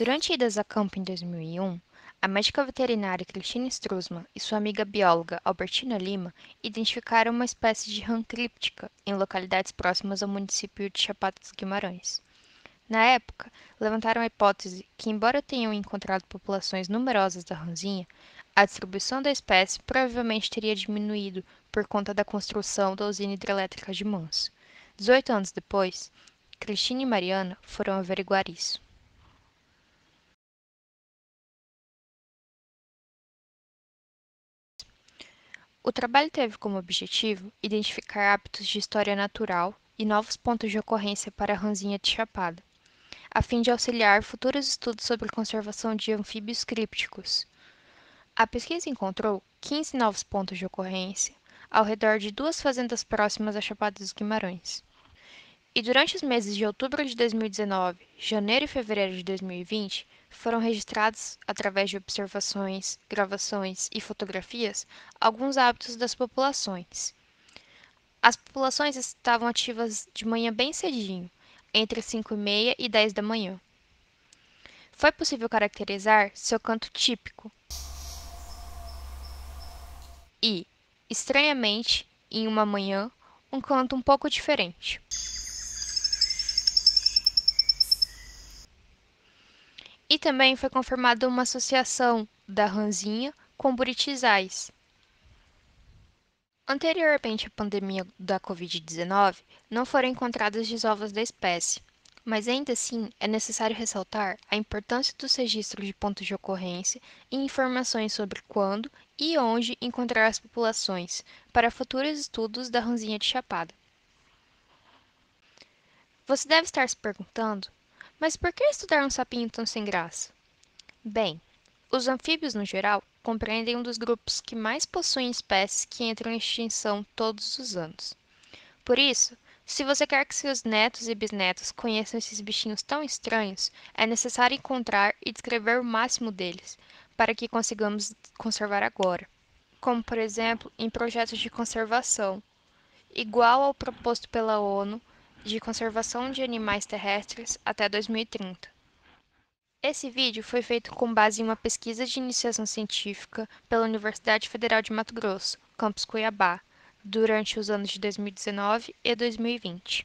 Durante idas a campo em 2001, a médica veterinária Cristina Strusman e sua amiga bióloga Albertina Lima identificaram uma espécie de rã críptica em localidades próximas ao município de Chapada dos Guimarães. Na época, levantaram a hipótese que, embora tenham encontrado populações numerosas da ranzinha, a distribuição da espécie provavelmente teria diminuído por conta da construção da usina hidrelétrica de Manso. Dezoito anos depois, Cristina e Mariana foram averiguar isso. O trabalho teve como objetivo identificar hábitos de história natural e novos pontos de ocorrência para a ranzinha de chapada, a fim de auxiliar futuros estudos sobre conservação de anfíbios crípticos. A pesquisa encontrou 15 novos pontos de ocorrência ao redor de duas fazendas próximas à Chapada dos Guimarães. E durante os meses de outubro de 2019, janeiro e fevereiro de 2020, foram registrados, através de observações, gravações e fotografias, alguns hábitos das populações. As populações estavam ativas de manhã bem cedinho, entre 5 e meia e 10 da manhã. Foi possível caracterizar seu canto típico. E, estranhamente, em uma manhã, um canto um pouco diferente. E também foi confirmada uma associação da ranzinha com buritizais. Anteriormente à pandemia da Covid-19, não foram encontradas desovas da espécie, mas ainda assim é necessário ressaltar a importância dos registros de pontos de ocorrência e informações sobre quando e onde encontrar as populações para futuros estudos da ranzinha de chapada. Você deve estar se perguntando mas por que estudar um sapinho tão sem graça? Bem, os anfíbios no geral compreendem um dos grupos que mais possuem espécies que entram em extinção todos os anos. Por isso, se você quer que seus netos e bisnetos conheçam esses bichinhos tão estranhos, é necessário encontrar e descrever o máximo deles, para que consigamos conservar agora. Como, por exemplo, em projetos de conservação. Igual ao proposto pela ONU de conservação de animais terrestres até 2030. Esse vídeo foi feito com base em uma pesquisa de iniciação científica pela Universidade Federal de Mato Grosso, campus Cuiabá, durante os anos de 2019 e 2020.